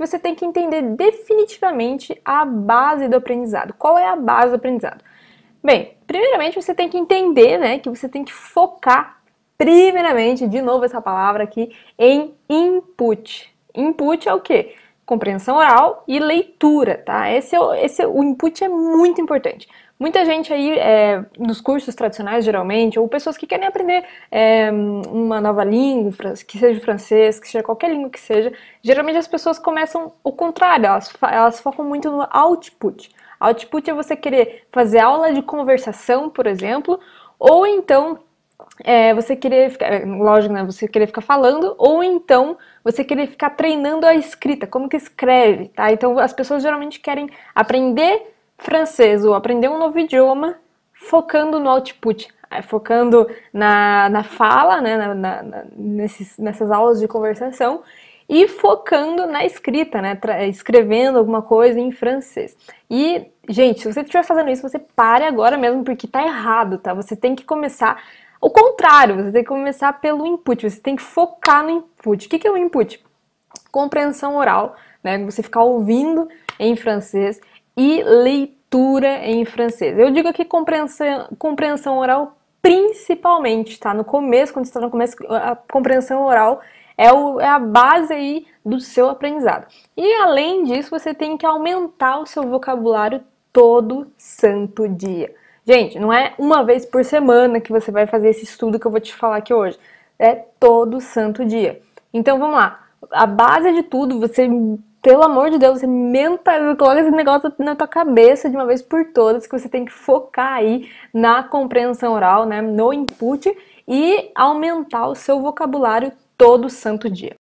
que você tem que entender definitivamente a base do aprendizado. Qual é a base do aprendizado? Bem, primeiramente você tem que entender, né, que você tem que focar primeiramente, de novo essa palavra aqui, em input. Input é o quê? compreensão oral e leitura, tá? Esse, é, esse é, o input é muito importante. Muita gente aí, é, nos cursos tradicionais geralmente, ou pessoas que querem aprender é, uma nova língua, que seja francês, que seja qualquer língua que seja, geralmente as pessoas começam o contrário, elas, elas focam muito no output. Output é você querer fazer aula de conversação, por exemplo, ou então é, você querer ficar, é, lógico, né? Você querer ficar falando, ou então você querer ficar treinando a escrita, como que escreve, tá? Então as pessoas geralmente querem aprender francês ou aprender um novo idioma focando no output, é, focando na, na fala, né? Na, na, nesses, nessas aulas de conversação e focando na escrita, né? escrevendo alguma coisa em francês. E, gente, se você estiver fazendo isso, você pare agora mesmo, porque tá errado, tá? Você tem que começar o contrário, você tem que começar pelo input, você tem que focar no input. O que é o input? Compreensão oral, né? Você ficar ouvindo em francês e leitura em francês. Eu digo aqui compreensão, compreensão oral principalmente, tá? No começo, quando você está no começo, a compreensão oral é, o, é, a base aí do seu aprendizado. E além disso, você tem que aumentar o seu vocabulário todo santo dia. Gente, não é uma vez por semana que você vai fazer esse estudo que eu vou te falar aqui hoje. É todo santo dia. Então vamos lá. A base de tudo, você, pelo amor de Deus, você mentaliza coloca esse negócio na tua cabeça de uma vez por todas, que você tem que focar aí na compreensão oral, né? No input e aumentar o seu vocabulário todo santo dia.